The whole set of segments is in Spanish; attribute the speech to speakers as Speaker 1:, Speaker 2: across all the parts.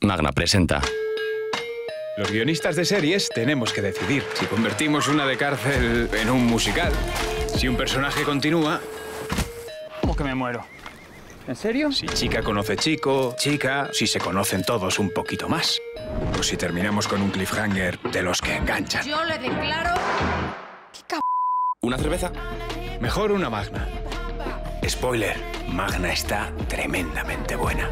Speaker 1: Magna presenta. Los guionistas de series tenemos que decidir si convertimos una de cárcel en un musical, si un personaje continúa...
Speaker 2: o que me muero. ¿En serio?
Speaker 1: Si chica conoce chico, chica, si se conocen todos un poquito más. O si terminamos con un cliffhanger de los que enganchan. Yo
Speaker 2: le declaro...
Speaker 1: ¿Qué ¿Una cerveza? Mejor una magna. Spoiler, Magna está tremendamente buena.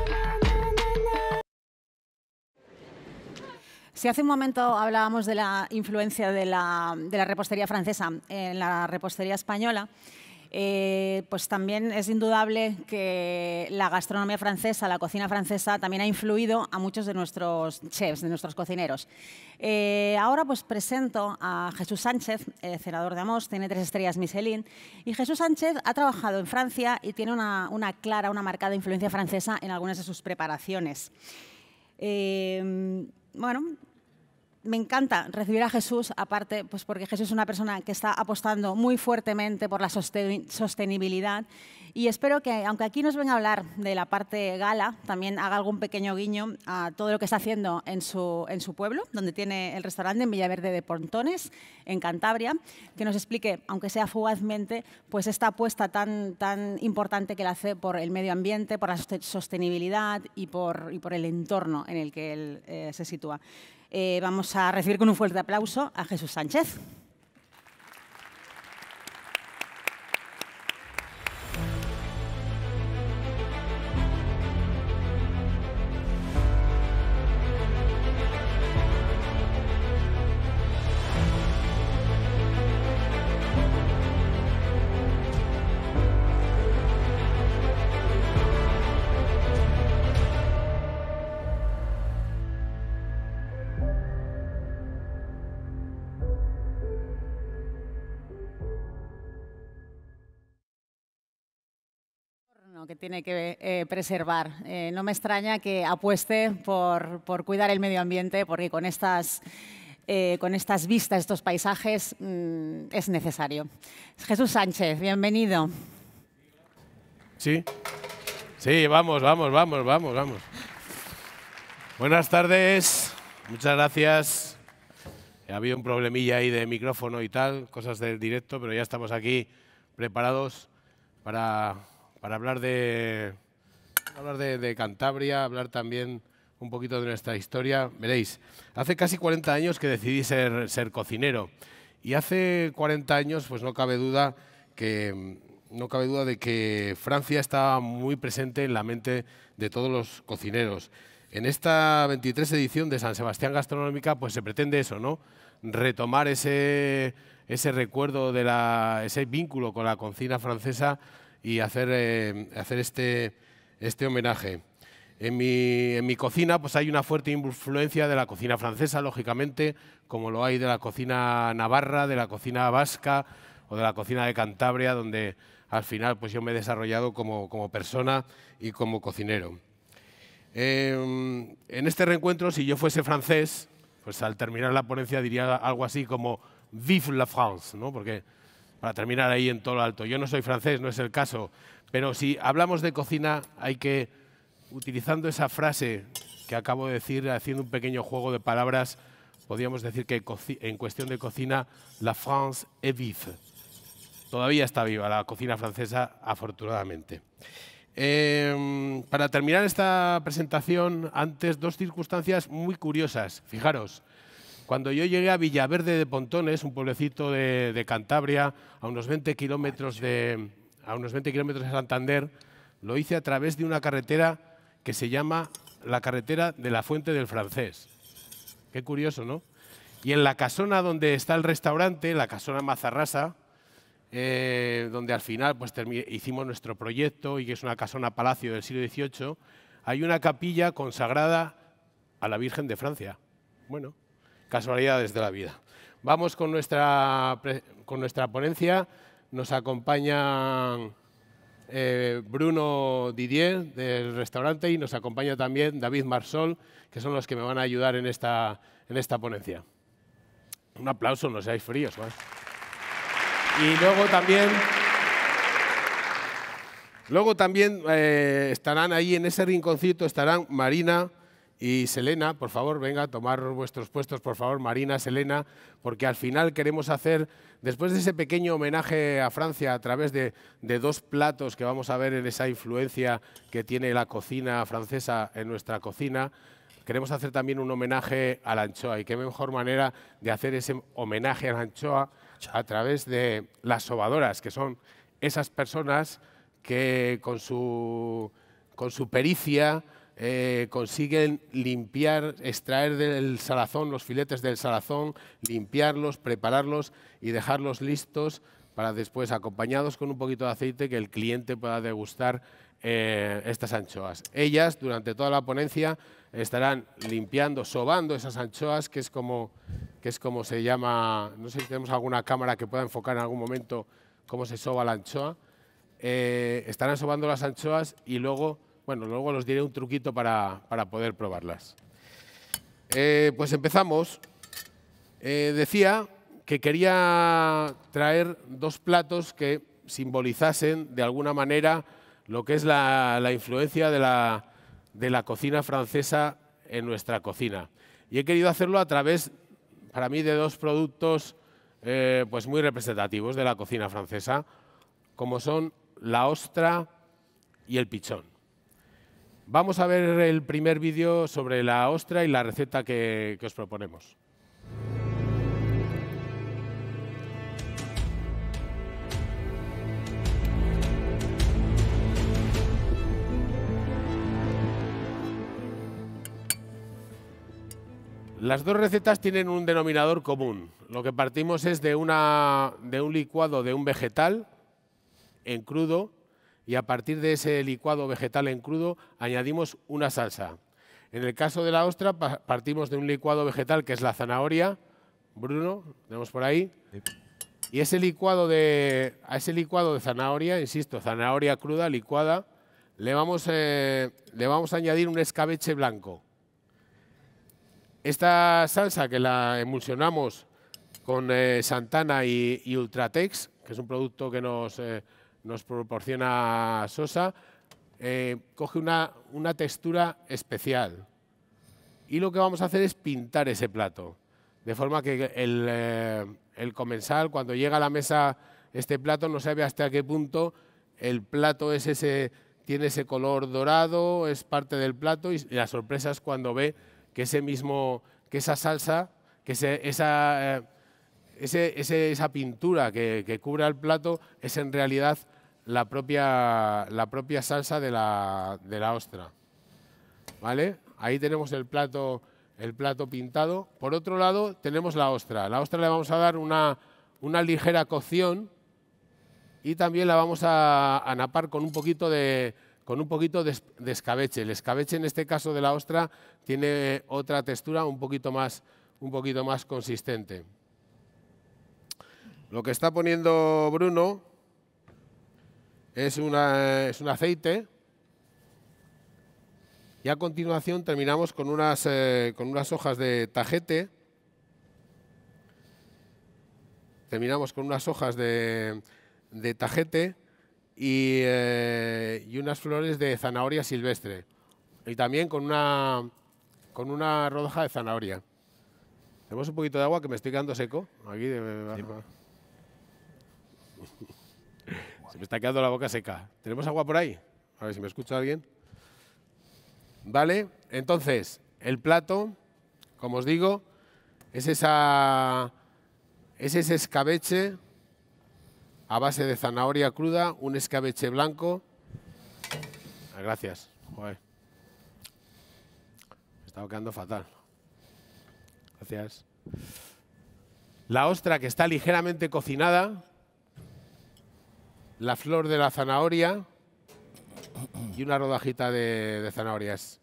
Speaker 2: Si hace un momento hablábamos de la influencia de la, repostería francesa en la repostería española, eh, pues también es indudable que la gastronomía francesa, la cocina francesa, también ha influido a muchos de nuestros chefs, de nuestros cocineros. Eh, ahora pues presento a Jesús Sánchez, el eh, senador de Amos, tiene tres estrellas Michelin, y Jesús Sánchez ha trabajado en Francia y tiene una, una clara, una marcada influencia francesa en algunas de sus preparaciones bueno, me encanta recibir a Jesús, aparte, pues porque Jesús es una persona que está apostando muy fuertemente por la sostenibilidad. Y espero que, aunque aquí nos venga a hablar de la parte gala, también haga algún pequeño guiño a todo lo que está haciendo en su, pueblo, donde tiene el restaurante en Villaverde de Pontones, en Cantabria, que nos explique, aunque sea fugazmente, pues esta apuesta tan, importante que le hace por el medio ambiente, por la sostenibilidad y por, el entorno en el que él eh, se sitúa. Eh, vamos a recibir con un fuerte aplauso a Jesús Sánchez. que tiene que eh, preservar. Eh, no me extraña que apueste por, por, cuidar el medio ambiente, porque con estas, eh, con estas vistas, estos paisajes, mm, es necesario. Jesús Sánchez, bienvenido.
Speaker 1: Sí, sí, vamos, vamos, vamos, vamos, vamos. Buenas tardes, muchas gracias. Ha habido un problemilla ahí de micrófono y tal, cosas del directo, pero ya estamos aquí preparados para para hablar de, hablar de, Cantabria, hablar también un poquito de nuestra historia. Veréis, hace casi 40 años que decidí ser, cocinero y hace 40 años, pues no cabe duda que no cabe duda de que Francia está muy presente en la mente de todos los cocineros. En esta 23 edición de San Sebastián Gastronómica, pues se pretende eso, ¿no? Retomar ese, ese recuerdo, de la, ese vínculo con la cocina francesa y hacer, eh, hacer este, este homenaje. En mi, cocina pues hay una fuerte influencia de la cocina francesa, lógicamente, como lo hay de la cocina navarra, de la cocina vasca o de la cocina de Cantabria, donde al final pues yo me he desarrollado como, persona y como cocinero. Em, en este reencuentro, si yo fuese francés, pues al terminar la ponencia diría algo así como Vive la France, ¿no? porque para terminar ahí en todo lo alto. Yo no soy francés, no es el caso, pero si hablamos de cocina hay que, utilizando esa frase que acabo de decir, haciendo un pequeño juego de palabras, podríamos decir que en cuestión de cocina, la France est vive. Todavía está viva la cocina francesa, afortunadamente. Em, para terminar esta presentación, antes dos circunstancias muy curiosas. Fijaros, cuando yo llegué a Villaverde de Pontones, un pueblecito de, Cantabria, a unos 20 kilómetros de, a unos 20 kilómetros de Santander, lo hice a través de una carretera que se llama la carretera de la Fuente del Francés. Qué curioso, ¿no? Y en la casona donde está el restaurante, la casona Mazarrasa, eh, donde al final pues, hicimos nuestro proyecto y que es una casona palacio del siglo XVIII, hay una capilla consagrada a la Virgen de Francia. Bueno, Casualidades de la vida. Vamos con nuestra, con nuestra ponencia. Nos acompañan eh, Bruno Didier del restaurante y nos acompaña también David Marsol, que son los que me van a ayudar en esta, en esta ponencia. Un aplauso, no seáis fríos. Y luego también, luego también eh, estarán ahí en ese rinconcito, estarán Marina, y Selena, por favor, venga a tomar vuestros puestos, por favor, Marina, Selena, porque al final queremos hacer, después de ese pequeño homenaje a Francia a través de, dos platos que vamos a ver en esa influencia que tiene la cocina francesa en nuestra cocina, queremos hacer también un homenaje a la anchoa. Y qué mejor manera de hacer ese homenaje a la anchoa a través de las sobadoras, que son esas personas que con su pericia eh, consiguen limpiar, extraer del salazón los filetes del salazón, limpiarlos, prepararlos y dejarlos listos para después, acompañados con un poquito de aceite, que el cliente pueda degustar eh, estas anchoas. Ellas, durante toda la ponencia, estarán limpiando, sobando esas anchoas, que es como, que es como se llama, no sé si tenemos alguna cámara que pueda enfocar en algún momento cómo se soba la anchoa. Eh, estarán sobando las anchoas y luego bueno, luego os diré un truquito para, poder probarlas. Eh, pues empezamos. Eh, decía que quería traer dos platos que simbolizasen de alguna manera lo que es la, influencia de la, cocina francesa en nuestra cocina. Y he querido hacerlo a través, para mí, de dos productos eh, pues muy representativos de la cocina francesa, como son la ostra y el pichón. Vamos a ver el primer vídeo sobre la ostra y la receta que, os proponemos. Las dos recetas tienen un denominador común. Lo que partimos es de, una, de un licuado de un vegetal en crudo y a partir de ese licuado vegetal en crudo añadimos una salsa. En el caso de la ostra partimos de un licuado vegetal que es la zanahoria, Bruno, tenemos por ahí. Y ese licuado de a ese licuado de zanahoria, insisto, zanahoria cruda licuada, le vamos, eh, le vamos a añadir un escabeche blanco. Esta salsa que la emulsionamos con eh, Santana y, Ultratex, que es un producto que nos eh, nos proporciona Sosa, eh, coge una, textura especial. Y lo que vamos a hacer es pintar ese plato, de forma que eh, el, comensal, cuando llega a la mesa este plato, no sabe hasta qué punto el plato es ese, tiene ese color dorado, es parte del plato, y la sorpresa es cuando ve que ese mismo, que esa salsa, que esa... Eh, ese, esa pintura que, que cubre el plato es en realidad la propia, la propia salsa de la, de la ostra. ¿Vale? Ahí tenemos el plato, el plato pintado. Por otro lado, tenemos la ostra. La ostra le vamos a dar una, ligera cocción y también la vamos a, napar con un poquito de, con un poquito escabeche. El escabeche en este caso de la ostra tiene otra textura un poquito más, un poquito más consistente. Lo que está poniendo Bruno es, una, es un aceite. Y a continuación terminamos con unas, eh, con unas hojas de tajete. Terminamos con unas hojas de, tajete eh, y, unas flores de zanahoria silvestre. Y también con una, con una rodaja de zanahoria. Tenemos un poquito de agua que me estoy quedando seco. Aquí me está quedando la boca seca. ¿Tenemos agua por ahí? A ver si me escucha alguien. ¿Vale? Entonces, el plato, como os digo, es, esa, es ese escabeche a base de zanahoria cruda, un escabeche blanco. Ah, gracias. Me estaba quedando fatal. Gracias. La ostra que está ligeramente cocinada, la flor de la zanahoria y una rodajita de, zanahorias.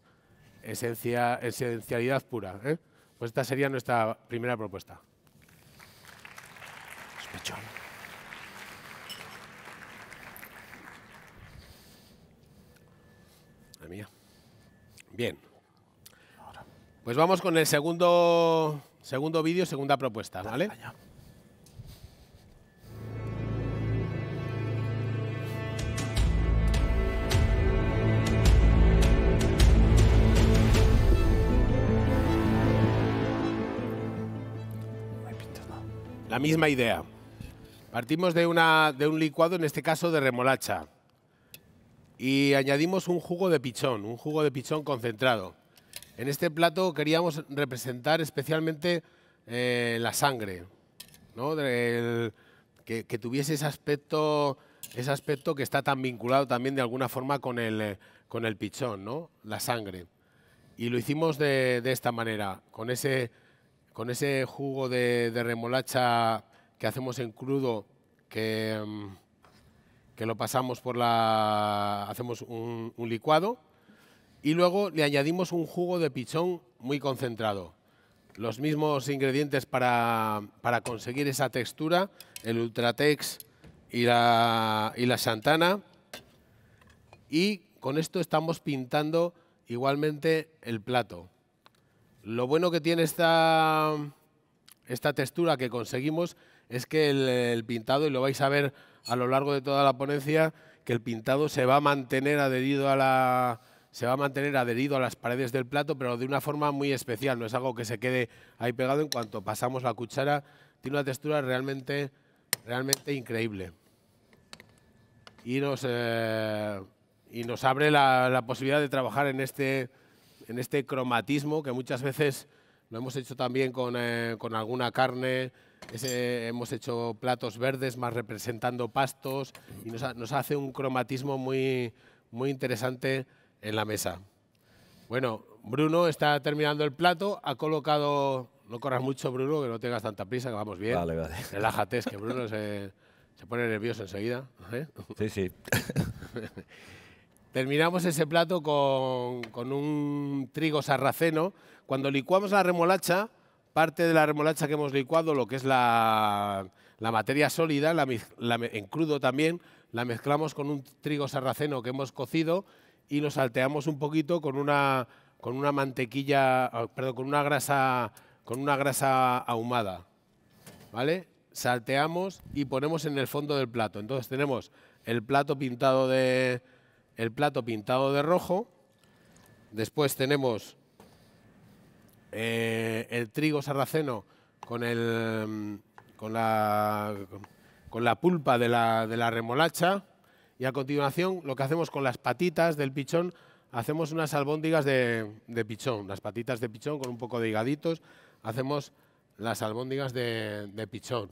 Speaker 1: Esencia, esencialidad pura. ¿eh? Pues esta sería nuestra primera propuesta. Sospechón. mía. Bien. Pues vamos con el segundo, segundo vídeo, segunda propuesta, ¿vale? La misma idea. Partimos de, una, de un licuado, en este caso de remolacha. Y añadimos un jugo de pichón, un jugo de pichón concentrado. En este plato queríamos representar especialmente eh, la sangre, ¿no? que, que, tuviese ese aspecto, ese aspecto que está tan vinculado también de alguna forma con el, con el pichón, ¿no? la sangre. Y lo hicimos de, de esta manera, con ese con ese jugo de, remolacha que hacemos en crudo, que, mm, lo pasamos por la... hacemos un, licuado y luego le añadimos un jugo de pichón muy concentrado los mismos ingredientes para, conseguir esa textura, el Ultratex y la, y la Santana. Y con esto estamos pintando igualmente el plato. Lo bueno que tiene esta, esta textura que conseguimos es que el, pintado, y lo vais a ver a lo largo de toda la ponencia, que el pintado se va a mantener adherido a la se va a mantener adherido a las paredes del plato, pero de una forma muy especial, no es algo que se quede ahí pegado en cuanto pasamos la cuchara, tiene una textura realmente, realmente increíble. Y nos, eh, y nos abre la, la posibilidad de trabajar en este, en este cromatismo que muchas veces lo hemos hecho también con, eh, con alguna carne, hemos hecho platos verdes más representando pastos y nos, hace un cromatismo muy, muy interesante en la mesa. Bueno, Bruno está terminando el plato, ha colocado, no corras mucho Bruno, que no tengas tanta prisa, que vamos bien. Vale, Relájate, es que Bruno se, se pone nervioso enseguida. ¿eh? Sí, sí. Terminamos ese plato con, un trigo sarraceno. Cuando licuamos la remolacha, parte de la remolacha que hemos licuado, lo que es la, materia sólida, en crudo también, la mezclamos con un trigo sarraceno que hemos cocido y lo salteamos un poquito con una, con una mantequilla, ah, perdón, con una grasa, con una grasa ahumada. ¿Vale? Salteamos y ponemos en el fondo del plato. Entonces tenemos el plato pintado de, el plato pintado de rojo. Después tenemos eh, el trigo sarraceno con, el, mm, con, la, con la pulpa de la, de la remolacha. Y a continuación lo que hacemos con las patitas del pichón, hacemos unas albóndigas de, pichón, las patitas de pichón con un poco de higaditos, hacemos las albóndigas de, pichón.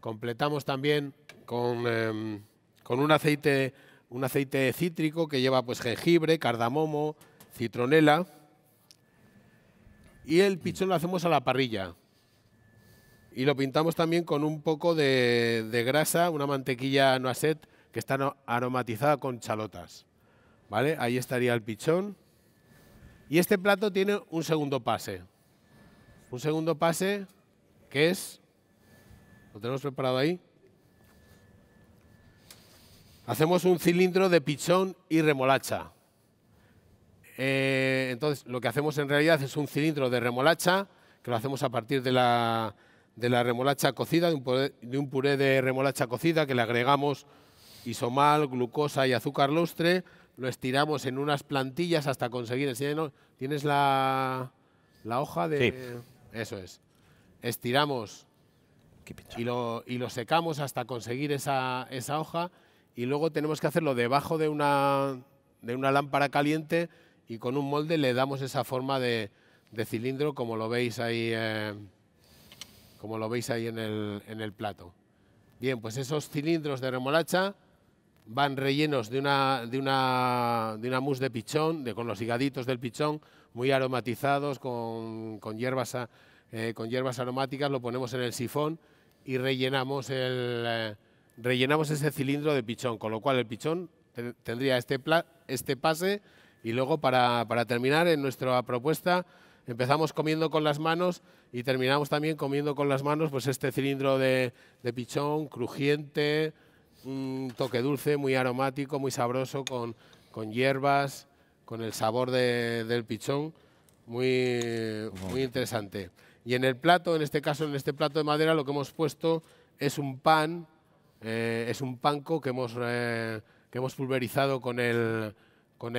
Speaker 1: Completamos también con, em, con un aceite un aceite cítrico que lleva pues jengibre, cardamomo, citronela. Y el pichón lo hacemos a la parrilla. Y lo pintamos también con un poco de, grasa, una mantequilla noisette que está aromatizada con chalotas. ¿Vale? Ahí estaría el pichón. Y este plato tiene un segundo pase. Un segundo pase que es... ¿Lo tenemos preparado ahí? Hacemos un cilindro de pichón y remolacha. Eh, entonces, lo que hacemos en realidad es un cilindro de remolacha, que lo hacemos a partir de la, remolacha cocida, de un, puré, de remolacha cocida, que le agregamos isomal, glucosa y azúcar lustre, lo estiramos en unas plantillas hasta conseguir ¿Tienes la, hoja de...? Sí. Eso es. Estiramos y lo, y lo, secamos hasta conseguir esa, esa hoja y luego tenemos que hacerlo debajo de una, de una lámpara caliente y con un molde le damos esa forma de, cilindro como lo veis ahí, eh, como lo veis ahí en, el, plato. Bien, pues esos cilindros de remolacha van rellenos de una, de una, de mousse de pichón, de, con los higaditos del pichón, muy aromatizados, con, hierbas, eh, con hierbas aromáticas, lo ponemos en el sifón y rellenamos el, eh, rellenamos ese cilindro de pichón, con lo cual el pichón tendría este, este pase y luego para, terminar en nuestra propuesta empezamos comiendo con las manos y terminamos también comiendo con las manos pues este cilindro de, pichón crujiente, un toque dulce, muy aromático, muy sabroso con, con hierbas, con el sabor de, del pichón, muy, muy interesante. Y en el plato, en este caso en este plato de madera, lo que hemos puesto es un pan eh, es un panco que hemos, eh, pulverizado con el,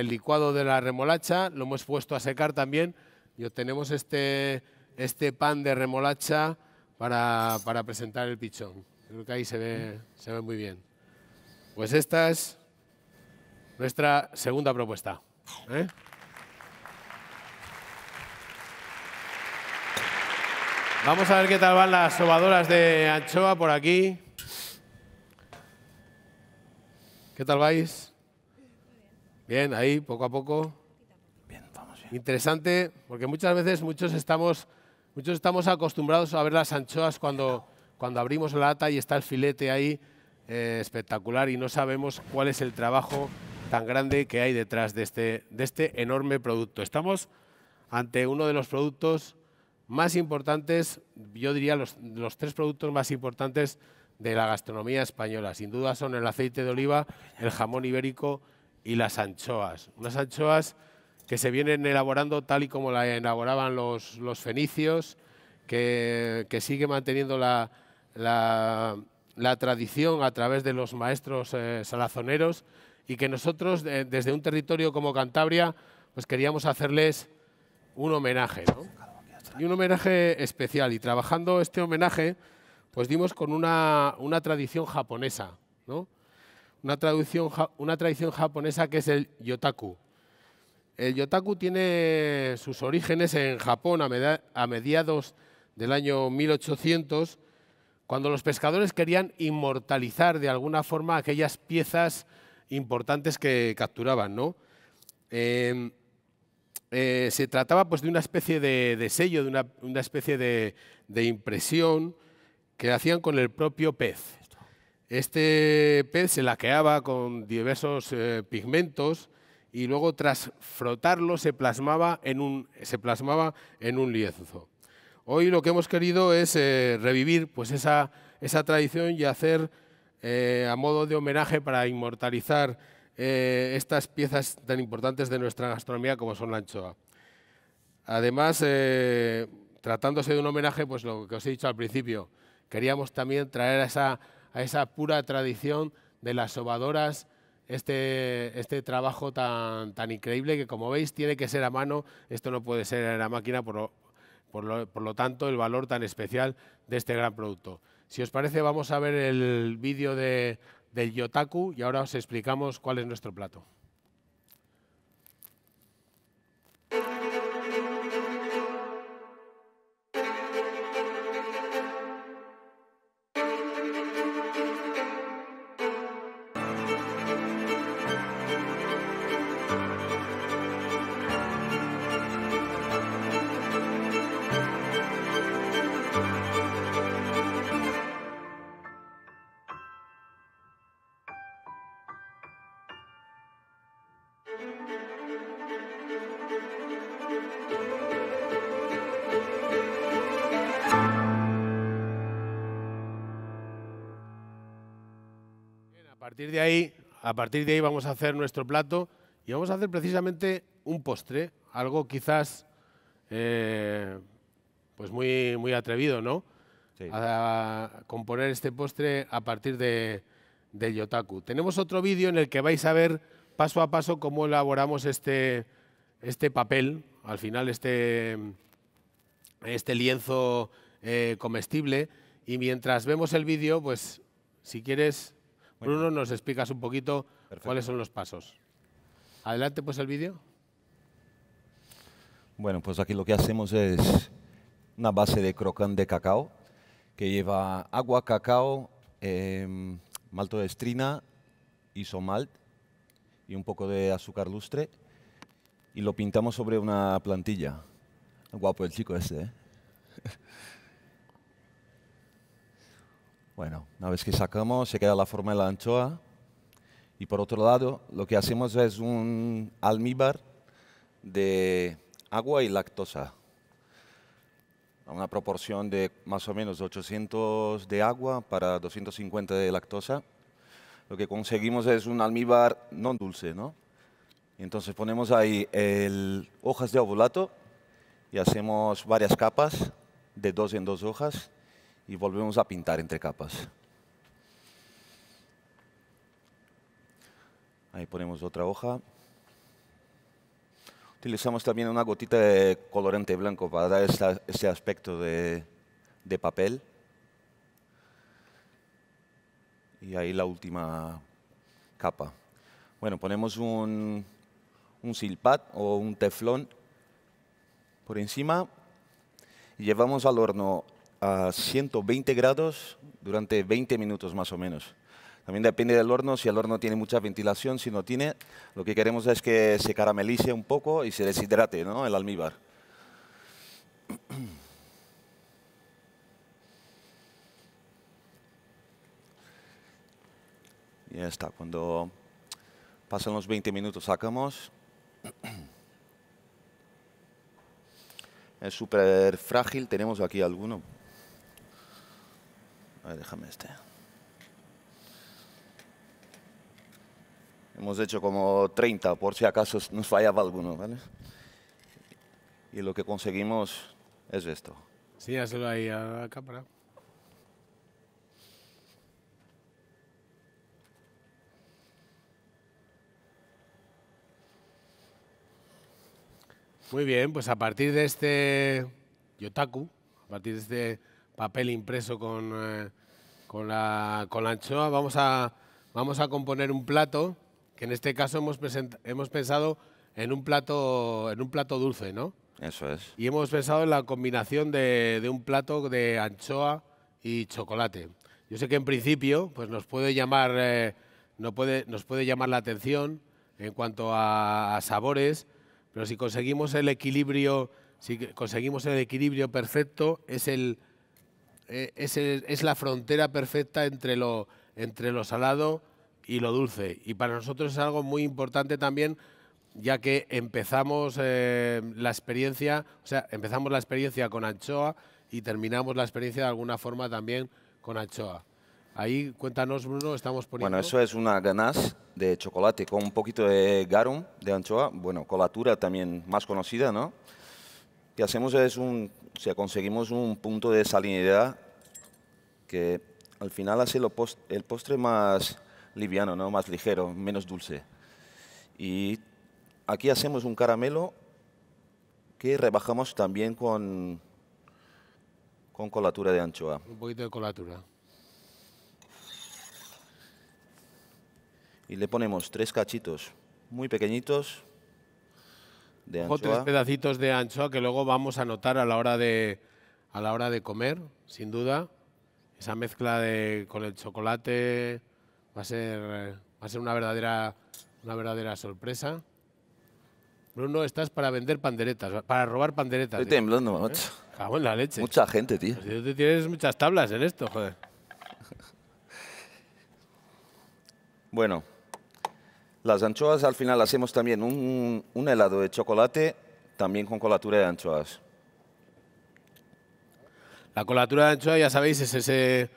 Speaker 1: licuado de la remolacha, lo hemos puesto a secar también y obtenemos este, este pan de remolacha para, presentar el pichón. Creo que ahí se ve, muy bien. Pues esta es nuestra segunda propuesta. ¿eh? Vamos a ver qué tal van las sobadoras de anchoa por aquí. ¿Qué tal vais? Bien, ahí, poco a poco. Bien, vamos bien. Interesante, porque muchas veces muchos estamos, muchos estamos acostumbrados a ver las anchoas cuando, cuando abrimos la lata y está el filete ahí eh, espectacular y no sabemos cuál es el trabajo tan grande que hay detrás de este, de este enorme producto. Estamos ante uno de los productos más importantes, yo diría los, los tres productos más importantes de la gastronomía española. Sin duda son el aceite de oliva, el jamón ibérico y las anchoas. Unas anchoas que se vienen elaborando tal y como la elaboraban los, fenicios, que, sigue manteniendo la, tradición a través de los maestros eh, salazoneros y que nosotros, desde un territorio como Cantabria, pues queríamos hacerles un homenaje. Y un homenaje especial. Y trabajando este homenaje, pues dimos con una, tradición japonesa, ¿no? Una, tradición japonesa que es el yotaku. El yotaku tiene sus orígenes en Japón a mediados del año 1800, cuando los pescadores querían inmortalizar de alguna forma aquellas piezas importantes que capturaban. Em, eh, se trataba pues, de una especie de, sello, de una, especie de impresión que hacían con el propio pez. Este pez se laqueaba con diversos eh, pigmentos y luego tras frotarlo se plasmaba en un, se plasmaba en un lienzo. Hoy lo que hemos querido es eh, revivir pues, esa, esa, tradición y hacer eh, a modo de homenaje para inmortalizar estas piezas tan importantes de nuestra gastronomía como son la anchoa. Además, tratándose de un homenaje, pues lo que os he dicho al principio, queríamos también traer a esa, pura tradición de las sobadoras este, este, trabajo tan, increíble que, como veis, tiene que ser a mano. Esto no puede ser en la máquina, por lo, tanto, el valor tan especial de este gran producto. Si os parece, vamos a ver el vídeo de, del Yotaku y ahora os explicamos cuál es nuestro plato. de ahí, a partir de ahí vamos a hacer nuestro plato y vamos a hacer precisamente un postre, algo quizás eh, pues muy, muy atrevido, ¿no? A componer este postre a partir de, de Yotaku. Tenemos otro vídeo en el que vais a ver paso a paso cómo elaboramos este, este papel, al final este, este lienzo eh, comestible. Y mientras vemos el vídeo, pues si quieres Bruno, nos explicas un poquito cuáles son los pasos. Adelante pues el vídeo.
Speaker 3: Bueno, pues aquí lo que hacemos es una base de crocante de cacao que lleva agua, cacao, eh, estrina, isomalt y un poco de azúcar lustre y lo pintamos sobre una plantilla. Guapo el chico este, ¿eh? Bueno, una vez que sacamos, se queda la forma de la anchoa. Y por otro lado, lo que hacemos es un almíbar de agua y lactosa. A una proporción de más o menos 800 de agua para 250 de lactosa. Lo que conseguimos es un almíbar no dulce, Entonces ponemos ahí hojas de ovulato y hacemos varias capas de dos en dos hojas y volvemos a pintar entre capas. Ahí ponemos otra hoja. Utilizamos también una gotita de colorante blanco para dar este aspecto de, papel. Y ahí la última capa. Bueno, ponemos un, un silpat o un teflón por encima y llevamos al horno a 120 grados durante 20 minutos más o menos. También depende del horno, si el horno tiene mucha ventilación, si no tiene, lo que queremos es que se caramelice un poco y se deshidrate ¿no? el almíbar. Ya está, cuando pasan los 20 minutos sacamos. Es súper frágil, tenemos aquí alguno, a déjame este. Hemos hecho como 30, por si acaso nos fallaba alguno, ¿vale? Y lo que conseguimos es esto.
Speaker 1: Sí, hazlo ahí a la cámara. Muy bien, pues a partir de este Yotaku, a partir de este papel impreso con, eh, la, con anchoa, vamos a, vamos a componer un plato que en este caso hemos, hemos pensado en un, plato, en un plato dulce, ¿no? Eso es. Y hemos pensado en la combinación de, un plato de anchoa y chocolate. Yo sé que en principio pues nos puede llamar, eh, no puede, nos puede llamar la atención en cuanto a, a sabores, pero si conseguimos el equilibrio, si conseguimos el equilibrio perfecto, es el, eh, es, la frontera perfecta entre lo, entre lo salado y lo dulce. Y para nosotros es algo muy importante también, ya que empezamos eh, la experiencia, o sea, empezamos la experiencia con anchoa y terminamos la experiencia de alguna forma también con anchoa. Ahí, cuéntanos, Bruno, estamos poniendo... Bueno, eso
Speaker 3: es una ganache de chocolate con un poquito de garum, de anchoa, bueno, colatura también más conocida, ¿no? Y hacemos es un o sea, conseguimos un punto de salinidad que al final hace el postre más liviano, ¿no? más ligero, menos dulce. Y aquí hacemos un caramelo que rebajamos también con, con colatura de anchoa.
Speaker 1: Un poquito de colatura.
Speaker 3: Y le ponemos tres cachitos muy pequeñitos de tres
Speaker 1: pedacitos de anchoa que luego vamos a notar a la hora de, a la hora de comer, sin duda. Esa mezcla con el chocolate va a ser, a ser una, verdadera, una verdadera sorpresa. Bruno, estás para vender panderetas, para robar panderetas. Estoy eh. temblando, macho. ¿Eh? Cago en la leche. Mucha gente, tío. Pues tú tienes muchas tablas en esto, joder. bueno, las
Speaker 3: anchoas al final hacemos también un, helado de chocolate, también con colatura de anchoas.
Speaker 1: La colatura de anchoa, ya sabéis, es ese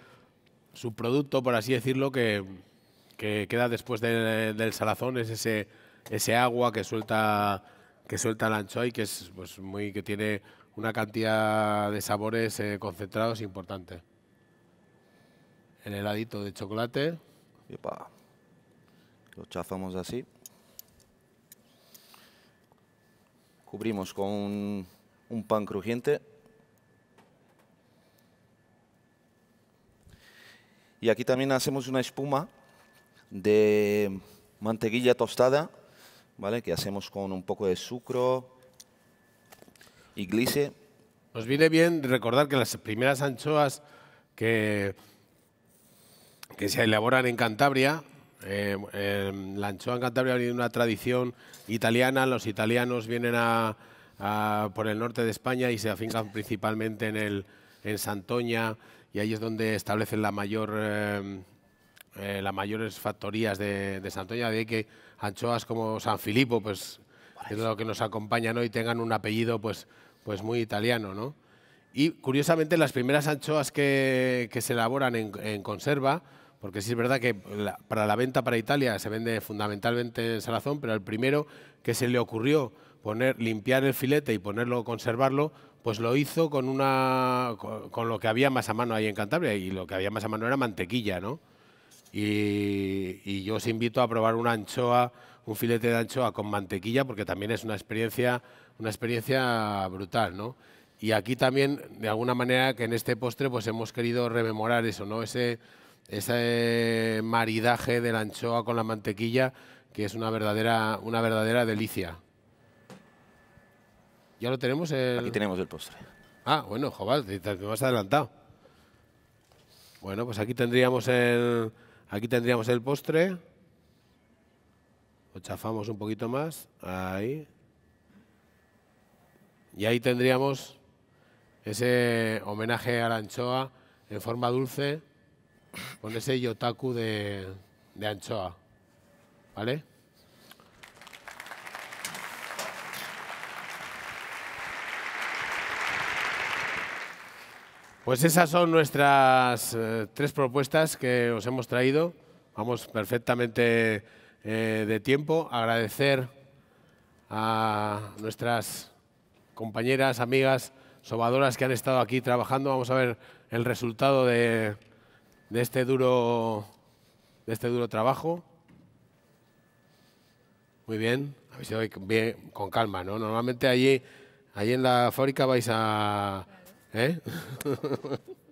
Speaker 1: subproducto, por así decirlo, que, queda después del salazón, es ese, ese agua que suelta, que suelta la anchoa y que, es, pues, muy, que tiene una cantidad de sabores eh, concentrados importante. El heladito de chocolate. pa lo chafamos así.
Speaker 3: Cubrimos con un, pan crujiente. Y aquí también hacemos una espuma de mantequilla tostada, ¿vale? Que hacemos con un poco de sucro y
Speaker 1: glise. Nos viene bien recordar que las primeras anchoas que, que se elaboran en Cantabria eh, em, la anchoa en Cantabria de una tradición italiana, los italianos vienen por el norte de España y se afincan principalmente en, el, en Santoña y ahí es donde establecen la mayor, em, eh, las mayores factorías de, Santoña, de ahí que anchoas como San Filippo, pues es lo que nos acompañan hoy, tengan un apellido pues, pues muy italiano, ¿no? Y curiosamente las primeras anchoas que, se elaboran en conserva, porque sí es verdad que para la venta para Italia se vende fundamentalmente salazón, pero el primero que se le ocurrió poner, limpiar el filete y ponerlo, conservarlo, pues lo hizo con, una, con, lo que había más a mano ahí en Cantabria y lo que había más a mano era mantequilla, ¿no? Y, yo os invito a probar una anchoa, un filete de anchoa con mantequilla, porque también es una experiencia, una experiencia brutal, ¿no? Y aquí también, de alguna manera, que en este postre pues hemos querido rememorar eso, ¿no? Ese, ese maridaje de la anchoa con la mantequilla, que es una verdadera, una verdadera delicia. Ya lo tenemos. El... Aquí tenemos el postre. Ah, bueno, Jobal, te has adelantado. Bueno, pues aquí tendríamos el, aquí tendríamos el postre. Lo chafamos un poquito más. Ahí. Y ahí tendríamos ese homenaje a la anchoa en forma dulce con ese yotaku de, anchoa. ¿Vale? Pues esas son nuestras eh, tres propuestas que os hemos traído. Vamos perfectamente eh, de tiempo. Agradecer a nuestras compañeras, amigas, sobadoras que han estado aquí trabajando. Vamos a ver el resultado de, de este duro, de este duro trabajo. Muy bien, ver si bien, con calma, ¿no? Normalmente allí, allí en la fábrica vais a... ¿eh?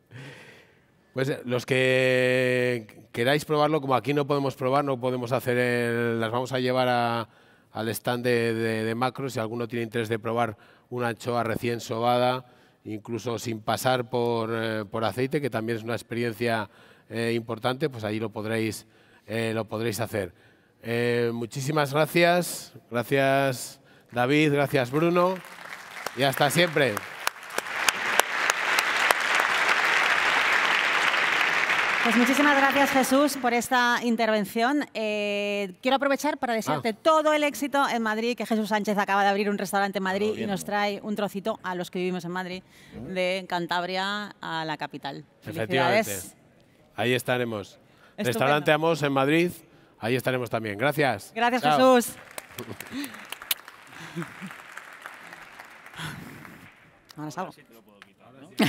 Speaker 1: pues eh, los que queráis probarlo, como aquí no podemos probar, no podemos hacer... El, las vamos a llevar al stand de, macro, si alguno tiene interés de probar una anchoa recién sobada, incluso sin pasar por, eh, por aceite, que también es una experiencia eh, importante, pues ahí lo podréis, eh, lo podréis hacer. Eh, muchísimas gracias. Gracias David, gracias Bruno y hasta siempre.
Speaker 2: Pues muchísimas gracias Jesús por esta intervención. quiero aprovechar para desearte ah. todo el éxito en Madrid, que Jesús Sánchez acaba de abrir un restaurante en Madrid ah, y nos trae un trocito a los que vivimos en Madrid, de Cantabria a la capital. Felicidades.
Speaker 1: Ahí estaremos. Restaurante Amos en Madrid, ahí estaremos también. Gracias. Gracias, Jesús.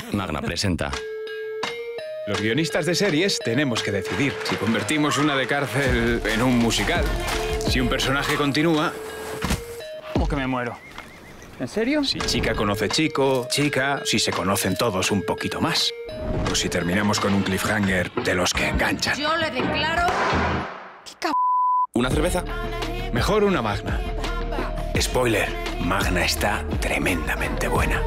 Speaker 1: Magna presenta. Los guionistas de series tenemos que decidir si convertimos una de cárcel en un musical, si un personaje continúa...
Speaker 2: ¿Cómo que me muero? ¿En serio? Si
Speaker 1: chica conoce chico, chica, si se conocen todos un poquito más. O si terminamos con un cliffhanger de los que enganchan.
Speaker 2: Yo le declaro...
Speaker 1: ¿Qué ¿Una cerveza? Mejor una magna. Spoiler, Magna está tremendamente buena.